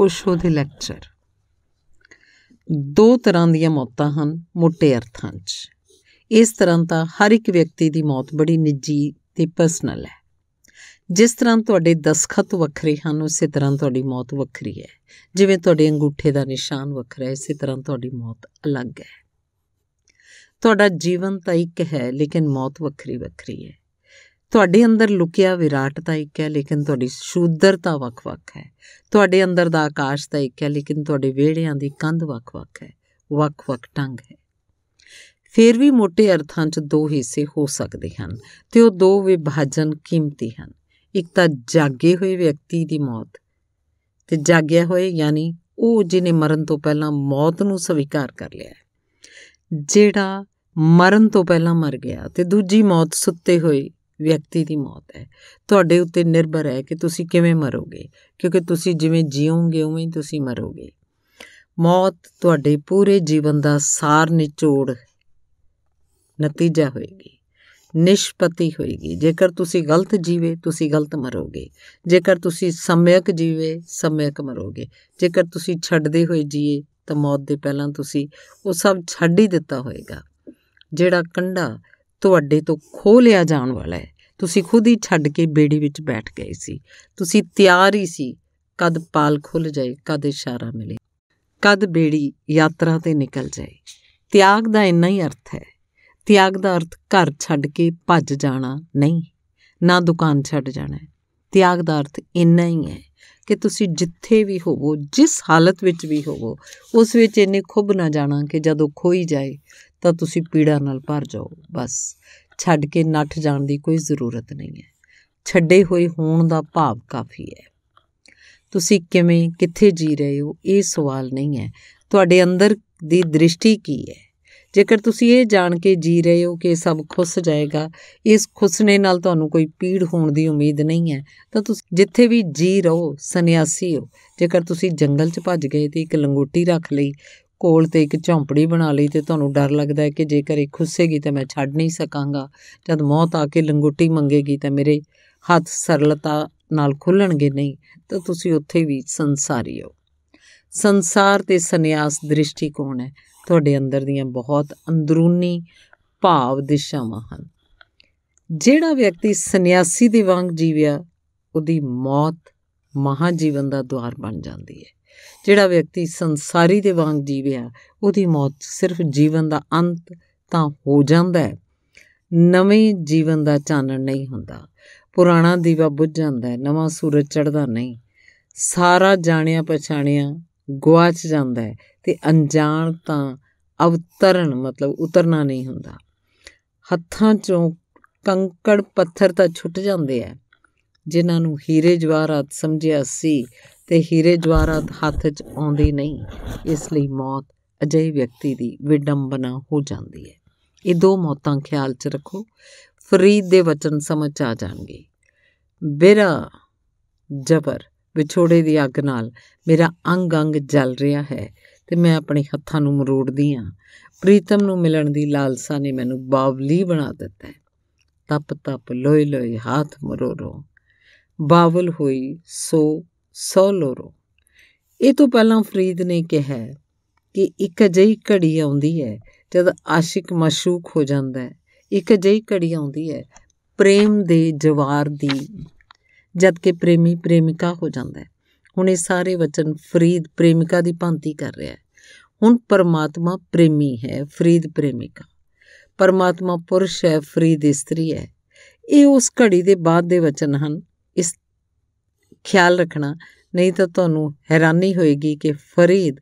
ਓਸ਼ੋ ਦੇ ਲੈਕਚਰ ਦੋ ਤਰ੍ਹਾਂ ਦੀਆਂ ਮੌਤਾਂ ਹਨ ਮੋٹے ਅਰਥਾਂ 'ਚ ਇਸ ਤਰ੍ਹਾਂ ਤਾਂ ਹਰ ਇੱਕ ਵਿਅਕਤੀ ਦੀ ਮੌਤ ਬੜੀ ਨਿੱਜੀ ਤੇ ਪਰਸਨਲ ਹੈ ਜਿਸ ਤਰ੍ਹਾਂ ਤੁਹਾਡੇ ਦਸਖਤ ਵੱਖਰੇ ਹਨ ਉਸੇ ਤਰ੍ਹਾਂ ਤੁਹਾਡੀ ਮੌਤ ਵੱਖਰੀ ਹੈ ਜਿਵੇਂ ਤੁਹਾਡੇ ਅੰਗੂਠੇ ਦਾ ਨਿਸ਼ਾਨ ਵੱਖਰਾ ਹੈ ਇਸੇ ਤਰ੍ਹਾਂ ਤੁਹਾਡੀ ਮੌਤ ਅਲੱਗ ਹੈ ਤੁਹਾਡਾ ਜੀਵਨ ਤਾਂ ਇੱਕ ਹੈ ਲੇਕਿਨ ਮੌਤ ਵੱਖਰੀ ਵੱਖਰੀ ਹੈ ਤੁਹਾਡੇ ਅੰਦਰ ਲੁਕਿਆ ਵਿਰਾਟ ਤਾਂ ਇੱਕ ਹੈ ਲੇਕਿਨ ਤੁਹਾਡੀ ਸ਼ੂਦਰਤਾ ਵੱਖ-ਵੱਖ ਹੈ ਤੁਹਾਡੇ ਅੰਦਰ ਦਾ ਆਕਾਸ਼ ਤਾਂ ਇੱਕ ਹੈ ਲੇਕਿਨ ਤੁਹਾਡੇ ਵਿਹੜਿਆਂ ਦੀ ਕੰਧ ਵੱਖ-ਵੱਖ ਹੈ ਵੱਖ-ਵੱਖ ਟੰਗ ਹੈ ਫਿਰ ਵੀ ਮੋٹے ਅਰਥਾਂ 'ਚ ਦੋ ਹਿੱਸੇ ਹੋ ਸਕਦੇ ਹਨ ਤੇ ਉਹ ਦੋ ਵਿਭਾਜਨ ਕੀਮਤੀ ਹਨ ਇੱਕ ਤਾਂ ਜਾਗੇ ਹੋਏ ਵਿਅਕਤੀ ਦੀ ਮੌਤ ਤੇ ਜਾਗਿਆ ਹੋਏ ਯਾਨੀ ਉਹ ਜਿਹਨੇ ਮਰਨ ਤੋਂ ਪਹਿਲਾਂ ਮੌਤ ਨੂੰ ਸਵੀਕਾਰ ਕਰ ਲਿਆ ਜਿਹੜਾ ਮਰਨ ਤੋਂ ਪਹਿਲਾਂ ਮਰ ਗਿਆ ਤੇ ਦੂਜੀ ਮੌਤ ਸੁੱਤੇ ਹੋਏ ਵਿਅਕਤੀ ਦੀ ਮੌਤ ਹੈ ਤੁਹਾਡੇ ਉੱਤੇ ਨਿਰਭਰ ਹੈ ਕਿ ਤੁਸੀਂ ਕਿਵੇਂ ਮਰੋਗੇ ਕਿਉਂਕਿ ਤੁਸੀਂ ਜਿਵੇਂ ਜੀਵੋਗੇ ਉਵੇਂ ਹੀ ਤੁਸੀਂ ਮਰੋਗੇ ਮੌਤ ਤੁਹਾਡੇ ਪੂਰੇ ਜੀਵਨ ਦਾ ਸਾਰ ਨਿਚੋੜ ਨਤੀਜਾ ਹੋਏਗੀ ਨਿਸ਼ਪਤੀ ਹੋਏਗੀ ਜੇਕਰ ਤੁਸੀਂ ਗਲਤ ਜੀਵੇ ਤੁਸੀਂ ਗਲਤ ਮਰੋਗੇ ਜੇਕਰ ਤੁਸੀਂ ਸਮਯਕ ਜੀਵੇ ਸਮਯਕ ਮਰੋਗੇ ਜੇਕਰ ਤੁਸੀਂ ਛੱਡਦੇ ਹੋਏ ਜੀਏ ਤਾਂ ਮੌਤ ਦੇ ਪਹਿਲਾਂ ਤੁਸੀਂ ਉਹ ਸਭ ਛੱਡ ਹੀ ਦਿੱਤਾ ਹੋਏਗਾ ਜਿਹੜਾ ਕੰਡਾ ਤੁਹਾਡੇ ਤੋਂ ਖੋ ਲਿਆ ਜਾਣ ਵਾਲਾ ਹੈ ਤੁਸੀਂ ਖੁਦ ਹੀ ਛੱਡ ਕੇ ਬੇੜੀ ਵਿੱਚ ਬੈਠ ਗਏ ਸੀ ਤੁਸੀਂ ਤਿਆਰ ਹੀ ਸੀ ਕਦ ਪਾਲ ਖੁੱਲ ਜਾਏ ਕਦ ਇਸ਼ਾਰਾ ਮਿਲੇ ਕਦ ਬੇੜੀ ਯਾਤਰਾ ਤੇ ਨਿਕਲ ਜਾਏ ਤਿਆਗ ਦਾ ਇੰਨਾ ਹੀ ਅਰਥ ਹੈ ਤਿਆਗ ਦਾ ਅਰਥ ਘਰ ਛੱਡ ਕੇ ਭੱਜ ਜਾਣਾ ਨਹੀਂ ਨਾ ਦੁਕਾਨ ਛੱਡ ਜਾਣਾ ਤਿਆਗ ਦਾ ਅਰਥ ਇੰਨਾ ਹੀ ਹੈ ਕਿ ਤੁਸੀਂ ਜਿੱਥੇ ਵੀ ਹੋਵੋ ਜਿਸ ਹਾਲਤ ਵਿੱਚ ਵੀ ਹੋਵੋ ਉਸ ਵਿੱਚ ਇੰਨੇ ਖੁੱਬ ਨਾ ਜਾਣਾ ਕਿ ਜਦੋਂ ਖੋਈ ਜਾਏ ਤਾਂ ਤੁਸੀਂ ਪੀੜਾ ਨਾਲ ਭਰ ਜਾਓ ਬਸ ਛੱਡ ਕੇ ਨੱਠ ਜਾਣ ਦੀ ਕੋਈ ਜ਼ਰੂਰਤ ਨਹੀਂ ਹੈ ਛੱਡੇ ਹੋਏ ਹੋਣ ਦਾ ਭਾਵ ਕਾਫੀ ਹੈ ਤੁਸੀਂ ਕਿਵੇਂ ਕਿੱਥੇ ਜੀ ਰਹੇ ਹੋ ਇਹ ਸਵਾਲ ਨਹੀਂ ਹੈ ਤੁਹਾਡੇ ਅੰਦਰ ਦੀ ਦ੍ਰਿਸ਼ਟੀ ਕੀ ਹੈ ਜੇਕਰ ਤੁਸੀਂ ਇਹ ਜਾਣ ਕੇ ਜੀ ਰਹੇ ਹੋ ਕਿ ਸਭ ਖੁੱਸ ਜਾਏਗਾ ਇਸ ਖੁੱਸਣੇ ਨਾਲ ਤੁਹਾਨੂੰ ਕੋਈ ਪੀੜ ਹੋਣ ਦੀ ਉਮੀਦ ਨਹੀਂ ਹੈ ਤਾਂ ਤੁਸੀਂ ਜਿੱਥੇ ਵੀ ਜੀ ਰਹੋ ਸੰਨਿਆਸੀ ਹੋ ਜੇਕਰ ਤੁਸੀਂ ਜੰਗਲ 'ਚ ਭੱਜ ਗਏ ਤੇ ਇੱਕ ਲੰਗੋਟੀ ਰੱਖ ਲਈ ਕੋਲ ਤੇ ਇੱਕ ਝੌਂਪੜੀ ਬਣਾ ਲਈ ਤੇ ਤੁਹਾਨੂੰ ਡਰ ਲੱਗਦਾ ਹੈ ਕਿ ਜੇਕਰ ਇਹ ਖੁੱਸੇਗੀ ਤਾਂ ਮੈਂ ਛੱਡ ਨਹੀਂ ਸਕਾਂਗਾ ਜਦ ਮੌਤ ਆ ਕੇ ਲੰਗੋਟੀ ਮੰਗੇਗੀ ਤਾਂ ਮੇਰੇ ਹੱਥ ਸਰਲਤਾ ਨਾਲ ਖੁੱਲਣਗੇ ਨਹੀਂ ਤਾਂ ਤੁਸੀਂ ਉੱਥੇ ਵੀ ਸੰਸਾਰੀ ਹੋ ਸੰਸਾਰ ਤੇ ਸੰਨਿਆਸ ਦ੍ਰਿਸ਼ਟੀਕੋਣ ਹੈ ਤੁਹਾਡੇ ਅੰਦਰ ਦੀਆਂ ਬਹੁਤ ਅੰਦਰੂਨੀ ਭਾਵ ਦਿਸ਼ਾਵਾਂ ਹਨ ਜਿਹੜਾ ਵਿਅਕਤੀ ਸੰਨਿਆਸੀ ਦੇ ਵਾਂਗ ਜੀਵਿਆ ਉਹਦੀ ਮੌਤ ਮਹਾਜੀਵਨ ਦਾ ਦੁਆਰ ਬਣ ਜਾਂਦੀ ਹੈ ਜਿਹੜਾ ਵਿਅਕਤੀ ਸੰਸਾਰੀ ਦੇ ਵਾਂਗ ਜੀਵਿਆ ਉਹਦੀ ਮੌਤ ਸਿਰਫ ਜੀਵਨ ਦਾ ਅੰਤ ਤਾਂ ਹੋ ਜਾਂਦਾ ਹੈ ਨਵੇਂ ਜੀਵਨ ਦਾ ਚਾਨਣ ਨਹੀਂ ਹੁੰਦਾ ਪੁਰਾਣਾ ਦੀਵਾ ਬੁੱਝ ਜਾਂਦਾ ਹੈ ਨਵਾਂ ਸੂਰਜ ਚੜ੍ਹਦਾ ਨਹੀਂ ਸਾਰਾ ਜਾਣਿਆ ਪਛਾਣਿਆ ਗਵਾਚ ਜਾਂਦਾ ਹੈ ਤੇ ਅਣਜਾਣ ਤਾਂ ਅਵਤਰਨ ਮਤਲਬ ਉਤਰਨਾ ਨਹੀਂ ਹੁੰਦਾ ਹੱਥਾਂ ਚੋਂ ਕੰਕੜ ਪੱਥਰ ਤਾਂ ਛੁੱਟ ਜਾਂਦੇ ਆ ਜਿਨ੍ਹਾਂ ਨੂੰ ਹੀਰੇ ਜਵਾਹਰਾਤ ਸਮਝਿਆ ਸੀ ਤੇ ਹੀਰੇ ਜਵਾਹਰਾਤ ਹੱਥ 'ਚ ਆਉਂਦੇ ਨਹੀਂ ਇਸ ਲਈ ਮੌਤ ਅਜਿਹੇ ਵਿਅਕਤੀ ਦੀ ਵਿਡੰਬਨਾ ਹੋ ਜਾਂਦੀ ਹੈ ਇਹ ਦੋ ਮੌਤਾਂ ਖਿਆਲ 'ਚ ਰੱਖੋ ਫਰੀਦ ਦੇ ਵਚਨ ਸਮਝ ਆ ਜਾਣਗੇ ਬਿਰਾ ਜ਼ਬਰ ਵਿਛੋੜੇ ਦੀ ਅੱਗ ਨਾਲ ਮੇਰਾ ਅੰਗ ਅੰਗ ਜਲ ਰਿਹਾ ਹੈ ਤੇ ਮੈਂ ਆਪਣੇ ਹੱਥਾਂ ਨੂੰ ਮਰੋੜਦੀ ਹਾਂ ਪ੍ਰੀਤਮ ਨੂੰ ਮਿਲਣ ਦੀ ਲਾਲਸਾ ਨੇ ਮੈਨੂੰ ਬਾਵਲੀ ਬਣਾ ਦਿੱਤਾ ਹੈ ਤਪ ਤਪ ਲੋਏ ਲੋਏ ਹੱਥ ਮਰੋੜੋ ਬਾਵਲ ਹੋਈ ਸੋ ਸੋ ਲੋਰੋ ਇਹ ਤੋਂ ਪਹਿਲਾਂ ਫਰੀਦ ਨੇ ਕਿਹਾ ਕਿ ਇੱਕ ਅਜਿਹੀ ਘੜੀ ਆਉਂਦੀ ਹੈ ਜਦ ਆਸ਼ਿਕ ਮਸ਼ੂਕ ਹੋ ਜਾਂਦਾ ਹੈ ਇੱਕ ਅਜਿਹੀ ਘੜੀ ਆਉਂਦੀ ਹੈ ਪ੍ਰੇਮ ਦੇ ਜਵਾਰ ਦੀ ਜਦ ਕਿ ਪ੍ਰੇਮੀ ਪ੍ਰੇਮਿਕਾ ਹੋ ਜਾਂਦਾ ਹੈ ਹੁਣ ਇਹ ਸਾਰੇ ਵਚਨ ਫਰੀਦ ਪ੍ਰੇਮਿਕਾ ਦੀ ਭਾਂਤੀ ਕਰ ਰਿਹਾ ਹੈ ਹੁਣ ਪਰਮਾਤਮਾ ਪ੍ਰੇਮੀ ਹੈ ਫਰੀਦ ਪ੍ਰੇਮਿਕਾ ਪਰਮਾਤਮਾ ਪੁਰਸ਼ ਹੈ ਫਰੀਦ ਇਸਤਰੀ ਹੈ ਇਹ ਉਸ ਘੜੀ ਦੇ ਬਾਅਦ ਦੇ ਵਚਨ ਹਨ ਖਿਆਲ ਰੱਖਣਾ ਨਹੀਂ ਤਾਂ ਤੁਹਾਨੂੰ ਹੈਰਾਨੀ ਹੋਏਗੀ ਕਿ ਫਰੀਦ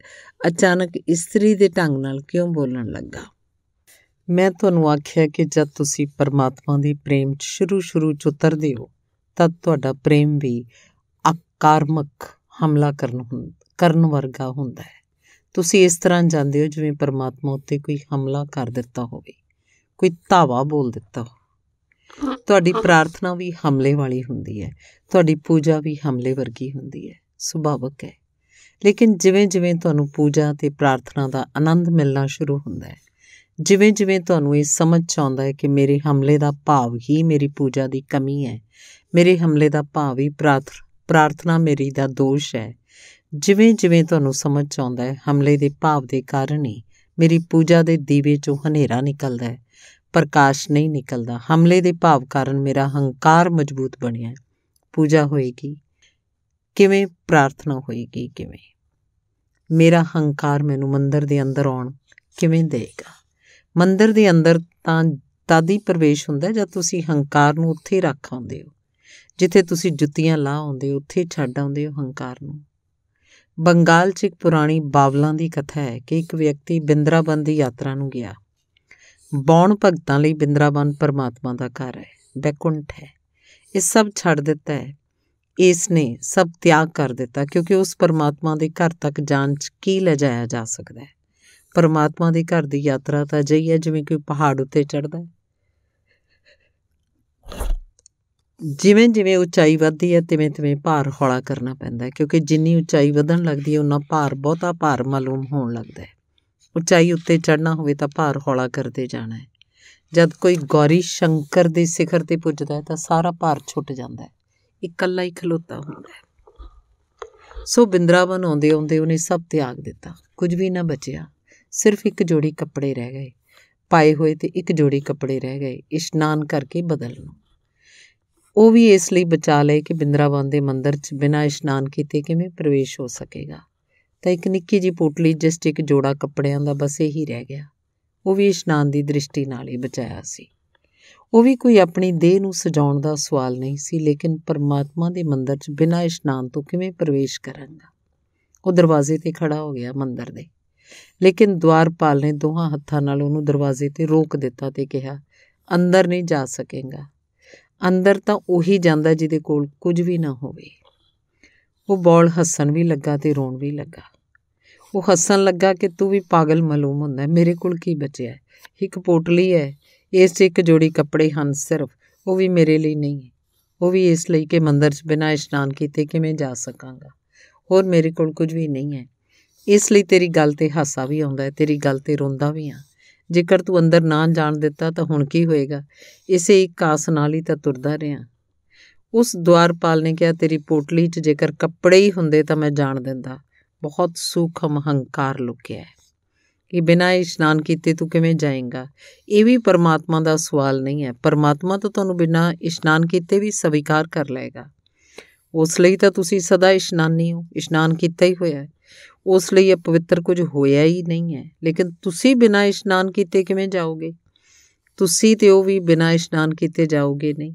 ਅਚਾਨਕ ਇਸਤਰੀ ਦੇ ਢੰਗ ਨਾਲ ਕਿਉਂ ਬੋਲਣ ਲੱਗਾ ਮੈਂ ਤੁਹਾਨੂੰ ਆਖਿਆ ਕਿ ਜਦ ਤੁਸੀਂ ਪਰਮਾਤਮਾ ਦੇ ਪ੍ਰੇਮ 'ਚ ਸ਼ੁਰੂ-ਸ਼ੁਰੂ 'ਚ ਉਤਰਦੇ ਹੋ ਤਦ ਤੁਹਾਡਾ ਪ੍ਰੇਮ ਵੀ ਅਕਾਰਮਕ ਹਮਲਾ ਕਰਨ ਕਰਨ ਵਰਗਾ ਹੁੰਦਾ ਹੈ ਤੁਸੀਂ ਇਸ ਤਰ੍ਹਾਂ ਜਾਂਦੇ ਹੋ ਜਿਵੇਂ ਪਰਮਾਤਮਾ ਉੱਤੇ ਕੋਈ ਹਮਲਾ ਕਰ ਦਿੱਤਾ ਹੋਵੇ ਕੋਈ ਧਾਵਾ ਬੋਲ ਦਿੱਤਾ ਤੁਹਾਡੀ ਪ੍ਰਾਰਥਨਾ ਵੀ ਹਮਲੇ ਵਾਲੀ ਹੁੰਦੀ ਹੈ ਤੁਹਾਡੀ ਪੂਜਾ ਵੀ ਹਮਲੇ ਵਰਗੀ ਹੁੰਦੀ ਹੈ ਸੁਭਾਵਕ ਹੈ ਲੇਕਿਨ ਜਿਵੇਂ-ਜਿਵੇਂ ਤੁਹਾਨੂੰ ਪੂਜਾ ਤੇ ਪ੍ਰਾਰਥਨਾ ਦਾ ਆਨੰਦ ਮਿਲਣਾ ਸ਼ੁਰੂ ਹੁੰਦਾ ਹੈ ਜਿਵੇਂ-ਜਿਵੇਂ ਤੁਹਾਨੂੰ ਇਹ ਸਮਝ ਚ ਆਉਂਦਾ ਹੈ ਕਿ ਮੇਰੇ ਹਮਲੇ ਦਾ ਭਾਵ ਹੀ ਮੇਰੀ ਪੂਜਾ ਦੀ ਕਮੀ ਹੈ ਮੇਰੇ ਹਮਲੇ ਦਾ ਭਾਵ ਹੀ ਪ੍ਰਾਰਥਨਾ ਮੇਰੀ ਦਾ ਦੋਸ਼ ਹੈ ਜਿਵੇਂ-ਜਿਵੇਂ ਤੁਹਾਨੂੰ ਸਮਝ ਚ ਆਉਂਦਾ ਹੈ ਹਮਲੇ ਦੇ ਭਾਵ ਦੇ ਕਾਰਨ ਹੀ ਮੇਰੀ ਪੂਜਾ ਦੇ ਦੀਵੇ ਚੋਂ ਹਨੇਰਾ ਨਿਕਲਦਾ ਹੈ ਪ੍ਰਕਾਸ਼ ਨਹੀਂ ਨਿਕਲਦਾ ਹਮਲੇ ਦੇ ਭਾਵ ਕਾਰਨ ਮੇਰਾ ਹੰਕਾਰ ਮਜ਼ਬੂਤ ਬਣਿਆ ਹੈ ਪੂਜਾ ਹੋਏਗੀ ਕਿਵੇਂ ਪ੍ਰਾਰਥਨਾ ਹੋਏਗੀ ਕਿਵੇਂ ਮੇਰਾ ਹੰਕਾਰ ਮੈਨੂੰ ਮੰਦਰ ਦੇ ਅੰਦਰ ਆਉਣ ਕਿਵੇਂ ਦੇਗਾ ਮੰਦਰ ਦੇ ਅੰਦਰ ਤਾਂ ਤਦ ਹੀ ਪ੍ਰਵੇਸ਼ ਹੁੰਦਾ ਜਦ ਤੁਸੀਂ ਹੰਕਾਰ ਨੂੰ ਉੱਥੇ ਰੱਖ ਆਉਂਦੇ ਹੋ ਜਿੱਥੇ ਤੁਸੀਂ ਜੁੱਤੀਆਂ ਲਾ ਆਉਂਦੇ ਹੋ ਉੱਥੇ ਛੱਡ ਆਉਂਦੇ ਹੋ ਹੰਕਾਰ ਨੂੰ ਬੰਗਾਲ 'ਚ ਇੱਕ ਪੁਰਾਣੀ ਬਾਵਲਾਂ ਦੀ ਕਥਾ ਹੈ ਕਿ ਇੱਕ ਵਿਅਕਤੀ ਬਿੰਦਰਾਬੰਦ ਦੀ ਯਾਤਰਾ ਨੂੰ ਗਿਆ ਬੌਣ ਭਗਤਾਂ ਲਈ ਬਿੰਦਰਾਵਨ ਪਰਮਾਤਮਾ ਦਾ ਘਰ ਹੈ ਬੈਕੁੰਠ ਹੈ ਇਹ ਸਭ ਛੱਡ ਦਿੱਤਾ ਹੈ ਇਸ ਨੇ ਸਭ ਤਿਆਗ ਕਰ ਦਿੱਤਾ ਕਿਉਂਕਿ ਉਸ ਪਰਮਾਤਮਾ ਦੇ ਘਰ ਤੱਕ ਜਾਣ ਚ ਕੀ ਲਿਜਾਇਆ ਜਾ ਸਕਦਾ ਹੈ ਪਰਮਾਤਮਾ ਦੇ ਘਰ ਦੀ ਯਾਤਰਾ ਤਾਂ ਜਈ ਹੈ ਜਿਵੇਂ ਕੋਈ ਪਹਾੜ ਉੱਤੇ ਚੜਦਾ ਹੈ ਜਿਵੇਂ ਜਿਵੇਂ ਉਚਾਈ ਵੱਧਦੀ ਹੈ ਤਿਵੇਂ ਤਿਵੇਂ ਭਾਰ ਹੌਲਾ ਕਰਨਾ ਪੈਂਦਾ ਹੈ ਕਿਉਂਕਿ ਜਿੰਨੀ ਉਚਾਈ ਵਧਣ ਲੱਗਦੀ ਹੈ ਉਨਾ ਭਾਰ ਬਹੁਤਾ ਭਾਰ ਮਾਲੂਮ ਹੋਣ ਲੱਗਦਾ ਹੈ ਉਚਾਈ ਉੱਤੇ ਚੜਨਾ ਹੋਵੇ ਤਾਂ ਭਾਰ ਹੌਲਾ ਕਰਦੇ ਜਾਣਾ ਹੈ ਜਦ ਕੋਈ ਗੌਰੀ ਸ਼ੰਕਰ ਦੇ ਸਿਖਰ ਤੇ ਪੁੱਜਦਾ ਹੈ ਤਾਂ ਸਾਰਾ ਭਾਰ ਛੁੱਟ ਜਾਂਦਾ ਹੈ ਇਕੱਲਾ ਹੀ ਖਲੋਤਾ ਹੁੰਦਾ ਹੈ ਸੋ ਬਿੰਦਰਾਵਨ ਆਉਂਦੇ ਆਉਂਦੇ ਉਹਨੇ ਸਭ ਤਿਆਗ ਦਿੱਤਾ ਕੁਝ ਵੀ ਨਾ ਬਚਿਆ ਸਿਰਫ ਇੱਕ ਜੋੜੀ ਕੱਪੜੇ ਰਹਿ ਗਏ ਪਾਏ ਹੋਏ ਤੇ ਇੱਕ ਜੋੜੀ ਕੱਪੜੇ ਰਹਿ ਗਏ ਇਸ਼ਨਾਨ ਕਰਕੇ ਬਦਲ ਲਓ ਉਹ ਵੀ ਇਸ ਲਈ ਬਚਾ ਲਏ ਕਿ ਬਿੰਦਰਾਵਨ ਦੇ ਮੰਦਰ 'ਚ ਬਿਨਾਂ ਇਸ਼ਨਾਨ ਕੀਤੇ ਕਿਵੇਂ ਪ੍ਰਵੇਸ਼ ਹੋ ਸਕੇਗਾ ਤਾਂ ਇੱਕ ਨਿੱਕੀ ਜੀ ਪੋਟਲੀ ਜਿਸ ਇੱਕ ਜੋੜਾ ਕੱਪੜਿਆਂ ਦਾ ਬਸ ਇਹੀ ਰਹਿ ਗਿਆ ਉਹ ਵੀ ਇਸ਼ਨਾਨ ਦੀ ਦ੍ਰਿਸ਼ਟੀ ਨਾਲ ਹੀ ਬਚਾਇਆ ਸੀ ਉਹ ਵੀ ਕੋਈ ਆਪਣੀ ਦੇਹ ਨੂੰ ਸਜਾਉਣ ਦਾ ਸਵਾਲ ਨਹੀਂ ਸੀ ਲੇਕਿਨ ਪਰਮਾਤਮਾ ਦੇ ਮੰਦਰ 'ਚ ਬਿਨਾਂ ਇਸ਼ਨਾਨ ਤੋਂ ਕਿਵੇਂ ਪ੍ਰਵੇਸ਼ ਕਰਾਂਗਾ ਉਹ ਦਰਵਾਜ਼ੇ ਤੇ ਖੜਾ ਹੋ ਗਿਆ ਮੰਦਰ ਦੇ ਲੇਕਿਨ ਦਵਾਰਪਾਲ ਨੇ ਦੋਹਾਂ ਹੱਥਾਂ ਨਾਲ ਉਹਨੂੰ ਦਰਵਾਜ਼ੇ ਤੇ ਰੋਕ ਦਿੱਤਾ ਤੇ ਕਿਹਾ ਅੰਦਰ ਨਹੀਂ ਜਾ ਸਕੇਗਾ ਅੰਦਰ ਤਾਂ ਉਹੀ ਜਾਂਦਾ ਜਿਹਦੇ ਕੋਲ ਕੁਝ ਵੀ ਨਾ ਹੋਵੇ ਉਹ ਬੌਲ ਹੱਸਣ ਵੀ ਲੱਗਾ ਤੇ ਰੋਣ ਵੀ ਲੱਗਾ ਉਹ ਹੱਸਣ ਲੱਗਾ ਕਿ ਤੂੰ ਵੀ ਪਾਗਲ ਮਾਲੂਮ ਹੁੰਦਾ ਮੇਰੇ ਕੋਲ ਕੀ ਬਚਿਆ ਇੱਕ ਪੋਟਲੀ ਹੈ ਇਸ 'ਚ ਇੱਕ ਜੋੜੀ ਕੱਪੜੇ ਹਨ ਸਿਰਫ ਉਹ ਵੀ ਮੇਰੇ ਲਈ ਨਹੀਂ ਹੈ ਉਹ ਵੀ ਇਸ ਲਈ ਕਿ ਮੰਦਰ 'ਚ ਬਿਨਾਂ ਇਸ਼ਨਾਨ ਕੀਤੇ ਕਿਵੇਂ ਜਾ ਸਕਾਂਗਾ ਹੋਰ ਮੇਰੇ ਕੋਲ ਕੁਝ ਵੀ ਨਹੀਂ ਹੈ ਇਸ ਲਈ ਤੇਰੀ ਗੱਲ ਤੇ ਹਾਸਾ ਵੀ ਆਉਂਦਾ ਹੈ ਤੇਰੀ ਗੱਲ ਤੇ ਰੋਂਦਾ ਵੀ ਆ ਜੇਕਰ ਤੂੰ ਅੰਦਰ ਨਾ ਜਾਣ ਦਿੱਤਾ ਤਾਂ ਹੁਣ ਕੀ ਹੋਏਗਾ ਇਸੇ ਇੱਕ ਆਸ ਨਾਲ ਹੀ ਤਾਂ ਤੁਰਦਾ ਰਿਹਾ ਉਸ ਦਵਾਰਪਾਲ ਨੇ ਕਿਹਾ ਤੇਰੀ ਪੋਟਲੀ 'ਚ ਜੇਕਰ ਕੱਪੜੇ ਹੀ ਹੁੰਦੇ ਤਾਂ ਮੈਂ ਜਾਣ ਦਿੰਦਾ ਬਹੁਤ ਸੂਖਮ ਹੰਕਾਰ ਲੁਕਿਆ ਹੈ ਕਿ ਬਿਨਾਂ ਇਸ਼ਨਾਨ ਕੀਤੇ ਤੂੰ ਕਿਵੇਂ ਜਾਏਂਗਾ ਇਹ ਵੀ ਪਰਮਾਤਮਾ ਦਾ ਸਵਾਲ ਨਹੀਂ ਹੈ ਪਰਮਾਤਮਾ ਤਾਂ ਤੁਹਾਨੂੰ ਬਿਨਾਂ ਇਸ਼ਨਾਨ ਕੀਤੇ ਵੀ ਸਵੀਕਾਰ ਕਰ ਲਏਗਾ ਉਸ ਲਈ ਤਾਂ ਤੁਸੀਂ ਸਦਾ ਇਸ਼ਨਾਨੀ ਹੋ ਇਸ਼ਨਾਨ ਕੀਤਾ ਹੀ ਹੋਇਆ ਹੈ ਉਸ ਲਈ ਇਹ ਪਵਿੱਤਰ ਕੁਝ ਹੋਇਆ ਹੀ ਨਹੀਂ ਹੈ ਲੇਕਿਨ ਤੁਸੀਂ ਬਿਨਾਂ ਇਸ਼ਨਾਨ ਕੀਤੇ ਕਿਵੇਂ ਜਾਓਗੇ ਤੁਸੀਂ ਤੇ ਉਹ ਵੀ ਬਿਨਾਂ ਇਸ਼ਨਾਨ ਕੀਤੇ ਜਾਓਗੇ ਨਹੀਂ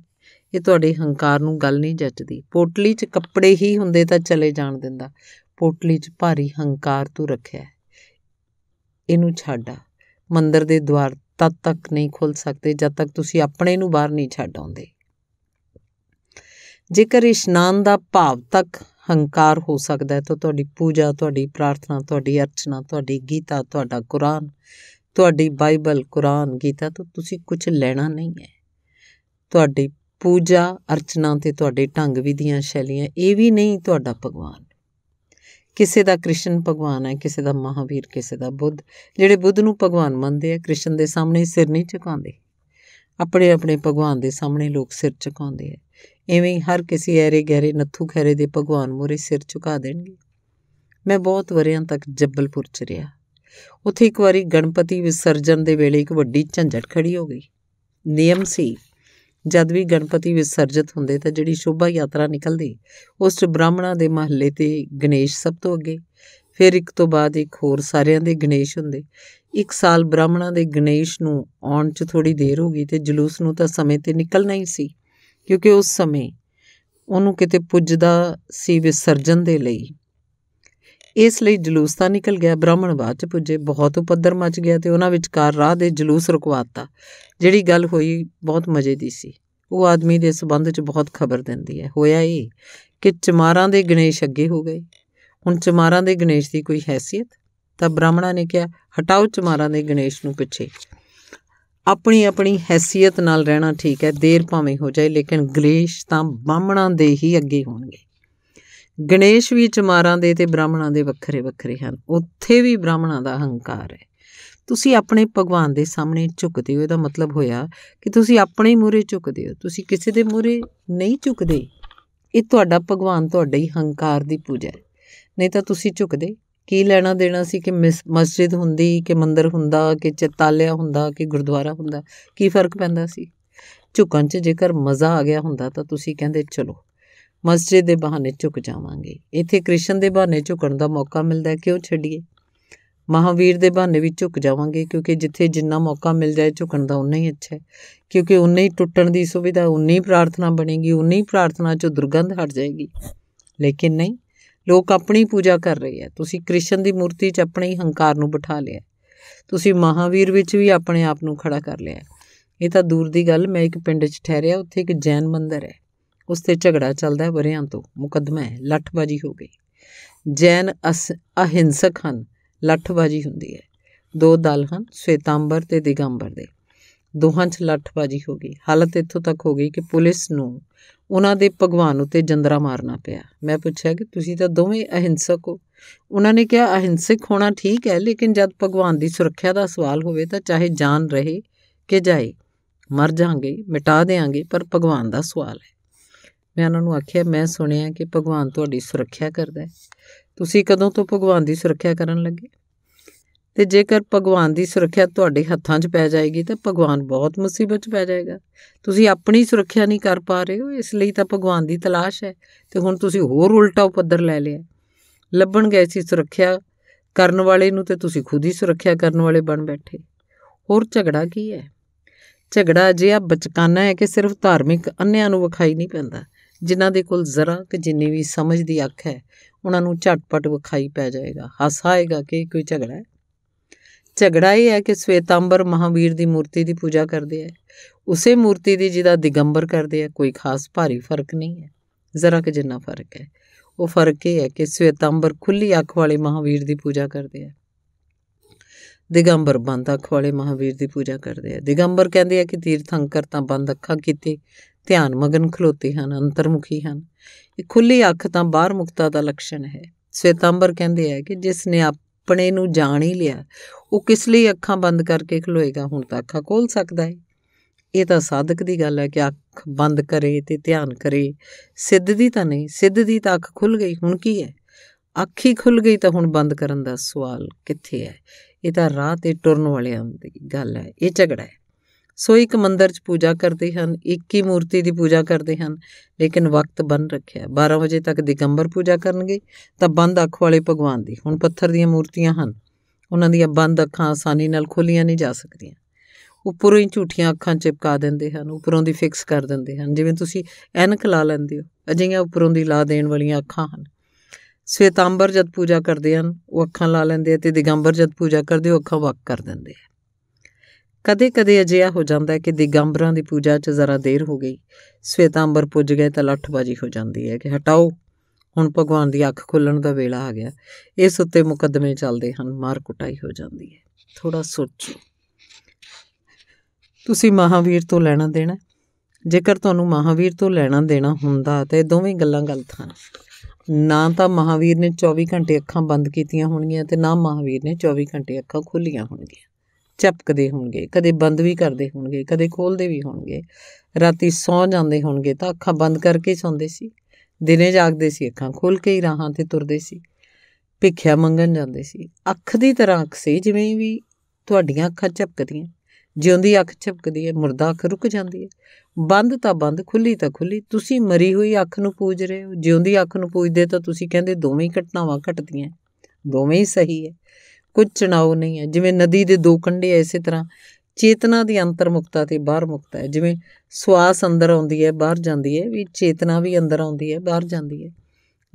ਇਹ ਤੁਹਾਡੇ ਹੰਕਾਰ ਨੂੰ ਗੱਲ ਨਹੀਂ ਜੱਜਦੀ ਪੋਟਲੀ 'ਚ ਕੱਪੜੇ ਹੀ ਹੁੰਦੇ ਤਾਂ ਚਲੇ ਜਾਣ ਦਿੰਦਾ ਪੋਟਲੀ 'ਚ ਭਾਰੀ ਹੰਕਾਰ ਤੂੰ ਰੱਖਿਆ ਇਹਨੂੰ ਛੱਡਾ ਮੰਦਰ ਦੇ ਦਵਾਰ ਤਦ ਤੱਕ ਨਹੀਂ ਖੁੱਲ ਸਕਦੇ ਜਦ ਤੱਕ ਤੁਸੀਂ ਆਪਣੇ ਨੂੰ ਬਾਹਰ ਨਹੀਂ ਛੱਡ ਆਉਂਦੇ ਜੇਕਰ ਇਸ਼ਨਾਨ ਦਾ ਭਾਵ ਤੱਕ ਹੰਕਾਰ ਹੋ ਸਕਦਾ ਹੈ ਤਾਂ ਤੁਹਾਡੀ ਪੂਜਾ ਤੁਹਾਡੀ ਪ੍ਰਾਰਥਨਾ ਤੁਹਾਡੀ ਅਰਚਨਾ ਤੁਹਾਡੀ ਗੀਤਾ ਤੁਹਾਡਾ ਕੁਰਾਨ ਤੁਹਾਡੀ ਬਾਈਬਲ ਕੁਰਾਨ ਗੀਤਾ ਤੋਂ ਤੁਸੀਂ ਕੁਝ ਲੈਣਾ ਨਹੀਂ ਹੈ ਤੁਹਾਡੀ ਪੂਜਾ ਅਰਚਨਾ ਤੇ ਤੁਹਾਡੇ ਢੰਗ ਵਿਧੀਆਂ ਸ਼ੈਲੀਆਂ ਇਹ ਵੀ ਨਹੀਂ ਤੁਹਾਡਾ ਭਗਵਾਨ ਕਿਸੇ ਦਾ ਕ੍ਰਿਸ਼ਨ ਭਗਵਾਨ ਹੈ ਕਿਸੇ ਦਾ ਮਹਾਵੀਰ ਕਿਸੇ ਦਾ ਬੁੱਧ ਜਿਹੜੇ ਬੁੱਧ ਨੂੰ ਭਗਵਾਨ ਮੰਨਦੇ ਆ ਕ੍ਰਿਸ਼ਨ ਦੇ ਸਾਹਮਣੇ ਸਿਰ ਨਹੀਂ ਝੁਕਾਉਂਦੇ ਆਪਣੇ ਆਪਣੇ ਭਗਵਾਨ ਦੇ ਸਾਹਮਣੇ ਲੋਕ ਸਿਰ ਝੁਕਾਉਂਦੇ ਆ ਐਵੇਂ ਹਰ ਕਿਸੇ ਐਰੇ ਗਹਿਰੇ ਨੱਥੂ ਖੈਰੇ ਦੇ ਭਗਵਾਨ ਮੋਰੇ ਸਿਰ ਝੁਕਾ ਦੇਣਗੇ ਮੈਂ ਬਹੁਤ ਵਰਿਆਂ ਤੱਕ ਜੱਬਲਪੁਰ ਚ ਰਿਹਾ ਉੱਥੇ ਇੱਕ ਵਾਰੀ ਗਣਪਤੀ ਵਿਸਰਜਨ ਦੇ ਵੇਲੇ ਇੱਕ ਵੱਡੀ ਝੰਜਟ ਖੜੀ ਹੋ ਗਈ ਨਿਯਮ ਸੀ ਜਦ ਵੀ ਗਣਪਤੀ ਵਿਸਰਜਿਤ ਹੁੰਦੇ ਤਾਂ ਜਿਹੜੀ ਸ਼ੋਭਾ ਯਾਤਰਾ ਨਿਕਲਦੀ ਉਸ 'ਚ ਬ੍ਰਾਹਮਣਾਂ ਦੇ ਮਹੱਲੇ ਤੇ ਗਣੇਸ਼ ਸਭ ਤੋਂ ਅੱਗੇ ਫਿਰ ਇੱਕ ਤੋਂ ਬਾਅਦ ਇੱਕ ਹੋਰ ਸਾਰਿਆਂ ਦੇ ਗਣੇਸ਼ ਹੁੰਦੇ ਇੱਕ ਸਾਲ ਬ੍ਰਾਹਮਣਾਂ ਦੇ ਗਣੇਸ਼ ਨੂੰ ਆਉਣ 'ਚ ਥੋੜੀ ਦੇਰ ਹੋ ਗਈ ਤੇ ਜਲੂਸ ਨੂੰ ਤਾਂ ਸਮੇਂ ਤੇ ਨਿਕਲਣਾ ਹੀ ਸੀ ਕਿਉਂਕਿ ਉਸ ਸਮੇਂ ਉਹਨੂੰ ਕਿਤੇ ਪੁੱਜਦਾ ਸੀ ਵਿਸਰਜਨ ਦੇ ਲਈ ਇਸ ਲਈ ਜਲੂਸ ਤਾਂ ਨਿਕਲ ਗਿਆ ਬ੍ਰਾਹਮਣ ਬਾਅਦ ਚ ਪੁੱਜੇ ਬਹੁਤ ਉਪੱਦਰ ਮਚ ਗਿਆ ਤੇ ਉਹਨਾਂ ਵਿਚਕਾਰ ਰਾਹ ਦੇ ਜਲੂਸ ਰੁਕਵਾਤਾ ਜਿਹੜੀ ਗੱਲ ਹੋਈ ਬਹੁਤ ਮਜ਼ੇ ਦੀ ਸੀ ਉਹ ਆਦਮੀ ਦੇ ਸਬੰਧ ਚ ਬਹੁਤ ਖਬਰ ਦਿੰਦੀ ਹੈ ਹੋਇਆ ਇਹ ਕਿ ਚਮਾਰਾਂ ਦੇ ਗਣੇਸ਼ ਅੱਗੇ ਹੋ ਗਏ ਹੁਣ ਚਮਾਰਾਂ ਦੇ ਗਣੇਸ਼ ਦੀ ਕੋਈ ਹیثیت ਤਾਂ ਬ੍ਰਾਹਮਣਾ ਨੇ ਕਿਹਾ ਹਟਾਓ ਚਮਾਰਾਂ ਦੇ ਗਣੇਸ਼ ਨੂੰ ਪਿੱਛੇ ਆਪਣੀ ਆਪਣੀ ਹیثیت ਨਾਲ ਰਹਿਣਾ ਠੀਕ ਹੈ ਦੇਰ ਭਾਵੇਂ ਹੋ ਜਾਏ ਲੇਕਿਨ ਗਲੇਸ਼ ਤਾਂ ਬਾਹਮਣਾ ਦੇ ਹੀ ਅੱਗੇ ਹੋਣਗੇ ਗਣੇਸ਼ ਵੀ ਚਮਾਰਾਂ ਦੇ ਤੇ ਬ੍ਰਾਹਮਣਾਂ ਦੇ ਵੱਖਰੇ ਵੱਖਰੇ ਹਨ ਉੱਥੇ ਵੀ ਬ੍ਰਾਹਮਣਾਂ ਦਾ ਹੰਕਾਰ ਹੈ ਤੁਸੀਂ ਆਪਣੇ ਭਗਵਾਨ ਦੇ ਸਾਹਮਣੇ ਝੁਕਦੇ ਹੋ ਇਹਦਾ ਮਤਲਬ ਹੋਇਆ ਕਿ ਤੁਸੀਂ ਆਪਣੇ ਮੂਰੇ ਝੁਕਦੇ ਹੋ ਤੁਸੀਂ ਕਿਸੇ ਦੇ ਮੂਰੇ ਨਹੀਂ ਝੁਕਦੇ ਇਹ ਤੁਹਾਡਾ ਭਗਵਾਨ ਤੁਹਾਡੇ ਹੀ ਹੰਕਾਰ ਦੀ ਪੂਜਾ ਹੈ ਨਹੀਂ ਤਾਂ ਤੁਸੀਂ ਝੁਕਦੇ ਕੀ ਲੈਣਾ ਦੇਣਾ ਸੀ ਕਿ ਮਸਜਿਦ ਹੁੰਦੀ ਕਿ ਮੰਦਿਰ ਹੁੰਦਾ ਕਿ ਚਤਾਲਿਆ ਹੁੰਦਾ ਕਿ ਗੁਰਦੁਆਰਾ ਹੁੰਦਾ ਕੀ ਫਰਕ ਪੈਂਦਾ ਸੀ ਝੁਕਣ 'ਚ ਜੇਕਰ ਮਜ਼ਾ ਆ ਗਿਆ ਹੁੰਦਾ ਤਾਂ ਤੁਸੀਂ ਕਹਿੰਦੇ ਚਲੋ ਮਸਜਿਦ ਦੇ ਬਹਾਨੇ ਝੁਕ ਜਾਵਾਂਗੇ ਇੱਥੇ ਕ੍ਰਿਸ਼ਨ ਦੇ ਬਹਾਨੇ ਝੁਕਣ ਦਾ ਮੌਕਾ ਮਿਲਦਾ ਕਿਉਂ ਛੱਡੀਏ ਮਹਾਵੀਰ ਦੇ ਬਹਾਨੇ ਵੀ ਝੁਕ ਜਾਵਾਂਗੇ ਕਿਉਂਕਿ ਜਿੱਥੇ ਜਿੰਨਾ ਮੌਕਾ ਮਿਲ ਜਾਏ ਝੁਕਣ ਦਾ ਉਨਾ ਹੀ ਅੱਛਾ ਹੈ ਕਿਉਂਕਿ ਉਨਾ ਹੀ ਟੁੱਟਣ ਦੀ ਸੁਵਿਧਾ ਉਨੀ ਹੀ ਪ੍ਰਾਰਥਨਾ ਬਣੇਗੀ ਉਨੀ ਹੀ ਪ੍ਰਾਰਥਨਾ ਚੋਂ ਦੁਰਗੰਧ ਹਟ ਜਾਏਗੀ ਲੇਕਿਨ ਨਹੀਂ ਲੋਕ ਆਪਣੀ ਪੂਜਾ ਕਰ ਰਹੇ ਹੈ ਤੁਸੀਂ ਕ੍ਰਿਸ਼ਨ ਦੀ ਮੂਰਤੀ 'ਚ ਆਪਣੇ ਹੀ ਹੰਕਾਰ ਨੂੰ ਬਿਠਾ ਲਿਆ ਤੁਸੀਂ ਮਹਾਵੀਰ ਵਿੱਚ ਵੀ ਆਪਣੇ ਆਪ ਨੂੰ ਖੜਾ ਕਰ ਲਿਆ ਇਹ ਤਾਂ ਦੂਰ ਦੀ ਗੱਲ ਮੈਂ ਇੱਕ ਪਿੰਡ 'ਚ ਠਹਿਰਿਆ ਉੱਥੇ ਇੱਕ ਜੈਨ ਮੰਦਿਰ ਹੈ ਉਸ ਤੇ ਝਗੜਾ ਚੱਲਦਾ ਹੈ ਬਰਿਆਂ ਤੋਂ ਮੁਕੱਦਮਾ ਹੈ ਲੱਠਬਾਜੀ ਹੋ ਗਈ ਜੈਨ ਅਹਿੰਸਕ ਹਨ ਲੱਠਬਾਜੀ ਹੁੰਦੀ ਹੈ ਦੋ ਦਲ ਹਨ ਸ਼ਵੇਤਾਂਬਰ ਤੇ ਦਿਗੰਬਰ ਦੇ ਦੋਹਾਂ 'ਚ ਲੱਠਬਾਜੀ ਹੋ ਗਈ ਹਾਲਤ ਇੱਥੋਂ ਤੱਕ ਹੋ ਗਈ ਕਿ ਪੁਲਿਸ ਨੂੰ ਉਹਨਾਂ ਦੇ ਭਗਵਾਨ ਉਤੇ ਜੰਦਰਾ ਮਾਰਨਾ ਪਿਆ ਮੈਂ ਪੁੱਛਿਆ ਕਿ ਤੁਸੀਂ ਤਾਂ ਦੋਵੇਂ ਅਹਿੰਸਕ ਹੋ ਉਹਨਾਂ ਨੇ ਕਿਹਾ ਅਹਿੰਸਕ ਹੋਣਾ ਠੀਕ ਹੈ ਲੇਕਿਨ ਜਦ ਭਗਵਾਨ ਦੀ ਸੁਰੱਖਿਆ ਦਾ ਸਵਾਲ ਹੋਵੇ ਤਾਂ ਚਾਹੇ ਜਾਨ ਰਹੇ ਕਿ ਜਾਏ ਮਰ ਜਾਾਂਗੇ ਮਿਟਾ ਦੇਾਂਗੇ ਪਰ ਭਗਵਾਨ ਦਾ ਸਵਾਲ ਹੈ ਮੈਂ ਉਹਨਾਂ ਨੂੰ ਆਖਿਆ ਮੈਂ ਸੁਣਿਆ ਕਿ ਭਗਵਾਨ ਤੁਹਾਡੀ ਸੁਰੱਖਿਆ ਕਰਦਾ ਹੈ ਤੁਸੀਂ ਕਦੋਂ ਤੋਂ ਭਗਵਾਨ ਦੀ ਸੁਰੱਖਿਆ ਕਰਨ ਲੱਗੇ ਤੇ ਜੇਕਰ ਭਗਵਾਨ ਦੀ ਸੁਰੱਖਿਆ ਤੁਹਾਡੇ ਹੱਥਾਂ 'ਚ ਪੈ ਜਾਏਗੀ ਤਾਂ ਭਗਵਾਨ ਬਹੁਤ ਮੁਸੀਬਤ 'ਚ ਪੈ ਜਾਏਗਾ ਤੁਸੀਂ ਆਪਣੀ ਸੁਰੱਖਿਆ ਨਹੀਂ ਕਰ ਪਾ ਰਹੇ ਹੋ ਇਸ ਲਈ ਤਾਂ ਭਗਵਾਨ ਦੀ ਤਲਾਸ਼ ਹੈ ਤੇ ਹੁਣ ਤੁਸੀਂ ਹੋਰ ਉਲਟਾ ਪੱਧਰ ਲੈ ਲਿਆ ਲੱਭਣ ਗਏ ਸੀ ਸੁਰੱਖਿਆ ਕਰਨ ਵਾਲੇ ਨੂੰ ਤੇ ਤੁਸੀਂ ਖੁਦ ਹੀ ਸੁਰੱਖਿਆ ਕਰਨ ਵਾਲੇ ਬਣ ਬੈਠੇ ਹੋਰ ਝਗੜਾ ਕੀ ਹੈ ਝਗੜਾ ਜਿਹਾ ਬਚਕਾਨਾ ਹੈ ਕਿ ਸਿਰਫ ਧਾਰਮਿਕ ਅੰਨਿਆਂ ਨੂੰ ਵਿਖਾਈ ਨਹੀਂ ਪੈਂਦਾ ਜਿਨ੍ਹਾਂ ਦੇ ਕੋਲ ਜ਼ਰਾ ਕਿ ਜਿੰਨੀ ਵੀ ਸਮਝ ਦੀ ਅੱਖ ਹੈ ਉਹਨਾਂ ਨੂੰ ਝਟਪਟ ਵਿਖਾਈ ਪੈ ਜਾਏਗਾ ਹਾਸਾ ਆਏਗਾ ਕਿ ਕੋਈ ਝਗੜਾ ਹੈ ਝਗੜਾ ਇਹ ਹੈ ਕਿ ਸਵੇਤਾਂਬਰ ਮਹਾਵੀਰ ਦੀ ਮੂਰਤੀ ਦੀ ਪੂਜਾ ਕਰਦੇ ਆ ਉਸੇ ਮੂਰਤੀ ਦੀ ਜਿਹਦਾ ਦਿਗੰਬਰ ਕਰਦੇ ਆ ਕੋਈ ਖਾਸ ਭਾਰੀ ਫਰਕ ਨਹੀਂ ਹੈ ਜ਼ਰਾ ਕਿ ਜਿੰਨਾ ਫਰਕ ਹੈ ਉਹ ਫਰਕ ਇਹ ਹੈ ਕਿ ਸਵੇਤਾਂਬਰ ਖੁੱਲੀ ਅੱਖ ਵਾਲੇ ਮਹਾਵੀਰ ਦੀ ਪੂਜਾ ਕਰਦੇ ਆ ਦਿਗੰਬਰ ਬੰਦ ਅੱਖ ਵਾਲੇ ਮਹਾਵੀਰ ਦੀ ਪੂਜਾ ਕਰਦੇ ਆ ਦਿਗੰਬਰ ਕਹਿੰਦੇ ਆ ਕਿ ਤੀਰਥੰਕਰ ਤਾਂ ਬੰਦ ਅੱਖਾਂ ਕੀਤੇ ਧਿਆਨ ਮਗਨ ਖਲੋਤੇ ਹਨ ਅੰਤਰਮੁਖੀ ਹਨ ਇਹ ਖੁੱਲੀ ਅੱਖ ਤਾਂ ਬਾਹਰ ਮੁਕਤਾ ਦਾ ਲਕਸ਼ਣ ਹੈ ਸੇਤੰਬਰ ਕਹਿੰਦੇ ਆ ਕਿ ਜਿਸ ਨੇ ਆਪਣੇ ਨੂੰ ਜਾਣ ਹੀ ਲਿਆ ਉਹ ਕਿਸ ਲਈ ਅੱਖਾਂ ਬੰਦ ਕਰਕੇ ਖਲੋਏਗਾ ਹੁਣ ਤਾਂ ਅੱਖਾਂ ਖੋਲ ਸਕਦਾ ਹੈ ਇਹ ਤਾਂ ਸਾਧਕ ਦੀ ਗੱਲ ਹੈ ਕਿ ਅੱਖ ਬੰਦ ਕਰੇ ਤੇ ਧਿਆਨ ਕਰੇ ਸਿੱਧ ਦੀ ਤਾਂ ਨਹੀਂ ਸਿੱਧ ਦੀ ਤਾਂ ਅੱਖ ਖੁੱਲ ਗਈ ਹੁਣ ਕੀ ਹੈ ਅੱਖ ਹੀ ਖੁੱਲ ਗਈ ਤਾਂ ਹੁਣ ਬੰਦ ਕਰਨ ਦਾ ਸਵਾਲ ਕਿੱਥੇ ਹੈ ਇਹ ਤਾਂ ਰਾਹ ਤੇ ਟੁਰਨ ਵਾਲਿਆਂ ਦੀ ਗੱਲ ਹੈ ਇਹ ਝਗੜਾ ਹੈ ਸੋ ਇੱਕ ਮੰਦਰ 'ਚ ਪੂਜਾ ਕਰਦੇ ਹਨ ਇੱਕ ਹੀ ਮੂਰਤੀ ਦੀ ਪੂਜਾ ਕਰਦੇ ਹਨ ਲੇਕਿਨ ਵਕਤ ਬੰਨ ਰੱਖਿਆ 12 ਵਜੇ ਤੱਕ ਦਿਗੰਬਰ ਪੂਜਾ ਕਰਨਗੇ ਤਾਂ ਬੰਦ ਅੱਖ ਵਾਲੇ ਭਗਵਾਨ ਦੀ ਹੁਣ ਪੱਥਰ ਦੀਆਂ ਮੂਰਤੀਆਂ ਹਨ ਉਹਨਾਂ ਦੀਆਂ ਬੰਦ ਅੱਖਾਂ ਆਸਾਨੀ ਨਾਲ ਖੋਲੀਆਂ ਨਹੀਂ ਜਾ ਸਕਦੀਆਂ ਉੱਪਰੋਂ ਹੀ ਝੂਠੀਆਂ ਅੱਖਾਂ ਚਿਪਕਾ ਦਿੰਦੇ ਹਨ ਉੱਪਰੋਂ ਦੀ ਫਿਕਸ ਕਰ ਦਿੰਦੇ ਹਨ ਜਿਵੇਂ ਤੁਸੀਂ ਐਨਕ ਲਾ ਲੈਂਦੇ ਹੋ ਅਜਿਹੀਆਂ ਉੱਪਰੋਂ ਦੀ ਲਾ ਦੇਣ ਵਾਲੀਆਂ ਅੱਖਾਂ ਹਨ ਸਵੇਤਾਂਬਰ ਜਦ ਪੂਜਾ ਕਰਦੇ ਹਨ ਉਹ ਅੱਖਾਂ ਲਾ ਲੈਂਦੇ ਤੇ ਦਿਗੰਬਰ ਜਦ ਪੂਜਾ ਕਰਦੇ ਉਹ ਅੱਖਾਂ ਵਕ ਕਰ ਦਿੰਦੇ ਹਨ ਕਦੇ-ਕਦੇ ਅਜਿਹਾ ਹੋ ਜਾਂਦਾ ਹੈ ਕਿ ਦਿਗੰਬਰਾਂ ਦੀ ਪੂਜਾ 'ਚ ਜ਼ਰਾ ਦੇਰ ਹੋ ਗਈ ਸਵੇਤਾਂਬਰ ਪੁੱਜ ਗਏ ਤਾਂ ਲੱਠਬਾਜੀ ਹੋ ਜਾਂਦੀ ਹੈ ਕਿ ਹਟਾਓ ਹੁਣ ਭਗਵਾਨ ਦੀ ਅੱਖ ਖੁੱਲਣ ਦਾ ਵੇਲਾ ਆ ਗਿਆ ਇਸ ਉੱਤੇ ਮੁਕੱਦਮੇ ਚੱਲਦੇ ਹਨ ਮਾਰ ਕੁਟਾਈ ਹੋ ਜਾਂਦੀ ਹੈ ਥੋੜਾ ਸੋਚੋ ਤੁਸੀਂ ਮਹਾਵੀਰ ਤੋਂ ਲੈਣਾ ਦੇਣਾ ਜੇਕਰ ਤੁਹਾਨੂੰ ਮਹਾਵੀਰ ਤੋਂ ਲੈਣਾ ਦੇਣਾ ਹੁੰਦਾ ਤਾਂ ਦੋਵੇਂ ਗੱਲਾਂ ਗਲਤ ਹਨ ਨਾ ਤਾਂ ਮਹਾਵੀਰ ਨੇ 24 ਘੰਟੇ ਅੱਖਾਂ ਬੰਦ ਕੀਤੀਆਂ ਹੋਣਗੀਆਂ ਤੇ ਨਾ ਮਹਾਵੀਰ ਨੇ 24 ਘੰਟੇ ਅੱਖਾਂ ਖੋਲੀਆਂ ਹੋਣਗੀਆਂ ਝਪਕਦੇ ਹੋਣਗੇ ਕਦੇ ਬੰਦ ਵੀ ਕਰਦੇ ਹੋਣਗੇ ਕਦੇ ਖੋਲਦੇ ਵੀ ਹੋਣਗੇ ਰਾਤੀ ਸੌਂ ਜਾਂਦੇ ਹੋਣਗੇ ਤਾਂ ਅੱਖਾਂ ਬੰਦ ਕਰਕੇ ਸੌਂਦੇ ਸੀ ਦਿਨੇ ਜਾਗਦੇ ਸੀ ਅੱਖਾਂ ਖੋਲ ਕੇ ਹੀ ਰਾਹਾਂ ਤੇ ਤੁਰਦੇ ਸੀ ਭਿੱਖਿਆ ਮੰਗਣ ਜਾਂਦੇ ਸੀ ਅੱਖ ਦੀ ਤਰ੍ਹਾਂ ਅੱਖ ਸੀ ਜਿਵੇਂ ਵੀ ਤੁਹਾਡੀਆਂ ਅੱਖਾਂ ਝਪਕਦੀਆਂ ਜਿਉਂਦੀ ਅੱਖ ਝਪਕਦੀ ਹੈ ਮਰਦਾ ਅੱਖ ਰੁਕ ਜਾਂਦੀ ਹੈ ਬੰਦ ਤਾਂ ਬੰਦ ਖੁੱਲੀ ਤਾਂ ਖੁੱਲੀ ਤੁਸੀਂ ਮਰੀ ਹੋਈ ਅੱਖ ਨੂੰ ਪੂਜ ਰਹੇ ਹੋ ਜਿਉਂਦੀ ਅੱਖ ਨੂੰ ਪੂਜਦੇ ਤਾਂ ਤੁਸੀਂ ਕਹਿੰਦੇ ਦੋਵੇਂ ਘਟਨਾਵਾਂ ਘਟਦੀਆਂ ਦੋਵੇਂ ਹੀ ਸਹੀ ਹੈ ਕੁਝ ਚਣਾਉ ਨਹੀਂ ਹੈ ਜਿਵੇਂ ਨਦੀ ਦੇ ਦੋ ਕੰਢੇ ਐ ਇਸੇ ਤਰ੍ਹਾਂ ਚੇਤਨਾ ਦੀ ਅੰਤਰਮੁਖਤਾ ਤੇ ਬਾਹਰ ਮੁਕਤਾ ਹੈ ਜਿਵੇਂ ਸਵਾਸ ਅੰਦਰ ਆਉਂਦੀ ਹੈ ਬਾਹਰ ਜਾਂਦੀ ਹੈ ਵੀ ਚੇਤਨਾ ਵੀ ਅੰਦਰ ਆਉਂਦੀ ਹੈ ਬਾਹਰ ਜਾਂਦੀ ਹੈ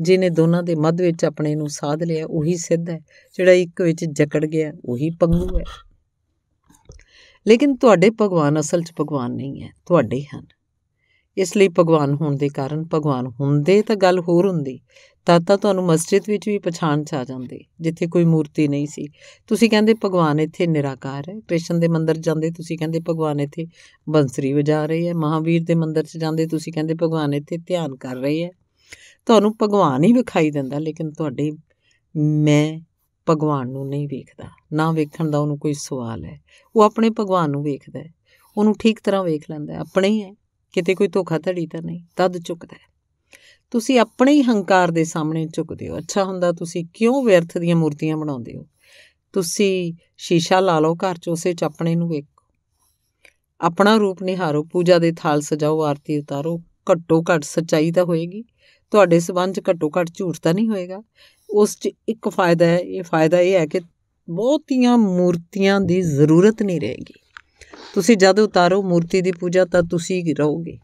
ਜਿਹਨੇ ਦੋਨਾਂ ਦੇ ਮੱਧ ਵਿੱਚ ਆਪਣੇ ਨੂੰ ਸਾਧ ਲਿਆ ਉਹੀ ਸਿੱਧ ਹੈ ਜਿਹੜਾ ਇੱਕ ਵਿੱਚ ਜਕੜ ਗਿਆ ਉਹੀ ਪੰਗੂ ਹੈ ਲੇਕਿਨ ਤੁਹਾਡੇ ਭਗਵਾਨ ਅਸਲ 'ਚ ਭਗਵਾਨ ਨਹੀਂ ਹੈ ਤੁਹਾਡੇ ਹਨ ਇਸ ਲਈ ਭਗਵਾਨ ਹੋਣ ਦੇ ਕਾਰਨ ਭਗਵਾਨ ਹੁੰਦੇ ਤਾਂ ਗੱਲ ਹੋਰ ਹੁੰਦੀ ਤਦ ਤਾਂ ਤੁਹਾਨੂੰ ਮਸਜਿਦ ਵਿੱਚ ਵੀ ਪਛਾਣ ਚ ਆ ਜਾਂਦੇ ਜਿੱਥੇ ਕੋਈ ਮੂਰਤੀ ਨਹੀਂ ਸੀ ਤੁਸੀਂ ਕਹਿੰਦੇ ਭਗਵਾਨ ਇੱਥੇ ਨਿਰਾਕਾਰ ਹੈ ਕ੍ਰਿਸ਼ਨ ਦੇ ਮੰਦਿਰ ਜਾਂਦੇ ਤੁਸੀਂ ਕਹਿੰਦੇ ਭਗਵਾਨ ਇੱਥੇ ਬੰਸਰੀ ਵਜਾ ਰਹੀ ਹੈ ਮਹਾਵੀਰ ਦੇ ਮੰਦਿਰ 'ਚ ਜਾਂਦੇ ਤੁਸੀਂ ਕਹਿੰਦੇ ਭਗਵਾਨ ਇੱਥੇ ਧਿਆਨ ਕਰ ਰਹੀ ਹੈ ਤੁਹਾਨੂੰ ਭਗਵਾਨ ਹੀ ਵਿਖਾਈ ਦਿੰਦਾ ਲੇਕਿਨ ਤੁਹਾਡੇ ਮੈਂ ਭਗਵਾਨ ਨੂੰ ਨਹੀਂ ਵੇਖਦਾ ਨਾ ਵੇਖਣ ਦਾ ਉਹਨੂੰ ਕੋਈ ਸਵਾਲ ਹੈ ਉਹ ਆਪਣੇ ਭਗਵਾਨ ਨੂੰ ਵੇਖਦਾ ਹੈ ਉਹਨੂੰ ਠੀਕ ਤਰ੍ਹਾਂ ਵੇਖ ਲੈਂਦਾ ਆਪਣੇ ਹੀ ਹੈ ਕਿਤੇ ਕੋਈ ਧੋਖਾ ਧੜੀ ਤਾਂ ਨਹੀਂ ਤਦ ਚੁੱਕਦਾ ਹੈ ਤੁਸੀਂ ਆਪਣੇ ਹੀ ਹੰਕਾਰ ਦੇ ਸਾਹਮਣੇ ਝੁਕਦੇ ਹੋ ਅੱਛਾ ਹੁੰਦਾ ਤੁਸੀਂ ਕਿਉਂ ਵਿਅਰਥ ਦੀਆਂ ਮੂਰਤੀਆਂ ਬਣਾਉਂਦੇ ਹੋ ਤੁਸੀਂ ਸ਼ੀਸ਼ਾ ਲਾ ਲਓ ਘਰ 'ਚ ਉਸੇ 'ਚ ਆਪਣੇ ਨੂੰ ਵੇਖੋ ਆਪਣਾ ਰੂਪ ਨਿਹਾਰੋ ਪੂਜਾ ਦੇ ਥਾਲ ਸਜਾਓ ਆਰਤੀ ਉਤਾਰੋ ਘੱਟੋ ਘੱਟ ਸਚਾਈ ਤਾਂ ਹੋਏਗੀ ਤੁਹਾਡੇ ਸਬੰਧ ਘੱਟੋ ਘੱਟ ਝੂਠ ਤਾਂ ਨਹੀਂ ਹੋਏਗਾ ਉਸ 'ਚ ਇੱਕ ਫਾਇਦਾ ਹੈ ਇਹ ਫਾਇਦਾ ਇਹ ਹੈ ਕਿ ਬਹੁਤੀਆਂ ਮੂਰਤੀਆਂ ਦੀ ਜ਼ਰੂਰਤ ਨਹੀਂ ਰਹੇਗੀ ਤੁਸੀਂ ਜਦ ਉਤਾਰੋ ਮੂਰਤੀ ਦੀ ਪੂਜਾ ਤਾਂ ਤੁਸੀਂ ਹੀ ਰਹੋਗੇ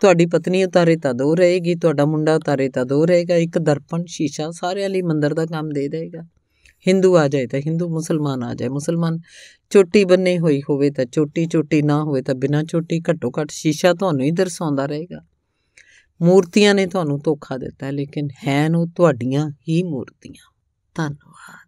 ਤੁਹਾਡੀ ਪਤਨੀ ਉਤਾਰੇ ਤਾਂ ਦੋ ਰਹੇਗੀ ਤੁਹਾਡਾ ਮੁੰਡਾ ਉਤਾਰੇ ਤਾਂ ਦੋ ਰਹੇਗਾ ਇੱਕ ਦਰਪਣ ਸ਼ੀਸ਼ਾ ਸਾਰਿਆਂ ਲਈ ਮੰਦਰ ਦਾ ਕੰਮ ਦੇ ਦੇਗਾ ਹਿੰਦੂ ਆ ਜਾਏ ਤਾਂ ਹਿੰਦੂ ਮੁਸਲਮਾਨ ਆ ਜਾਏ ਮੁਸਲਮਾਨ ਚੋਟੀ ਬੰਨੇ ਹੋਈ ਹੋਵੇ ਤਾਂ ਚੋਟੀ ਚੋਟੀ ਨਾ ਹੋਵੇ ਤਾਂ ਬਿਨਾਂ ਚੋਟੀ ਘੱਟੋ ਘੱਟ ਸ਼ੀਸ਼ਾ ਤੁਹਾਨੂੰ ਹੀ ਦਰਸਾਉਂਦਾ ਰਹੇਗਾ ਮੂਰਤੀਆਂ ਨੇ ਤੁਹਾਨੂੰ ਧੋਖਾ ਦਿੱਤਾ ਲੇਕਿਨ ਹੈ ਨੂੰ ਤੁਹਾਡੀਆਂ ਹੀ ਮੂਰਤੀਆਂ ਧੰਨਵਾਦ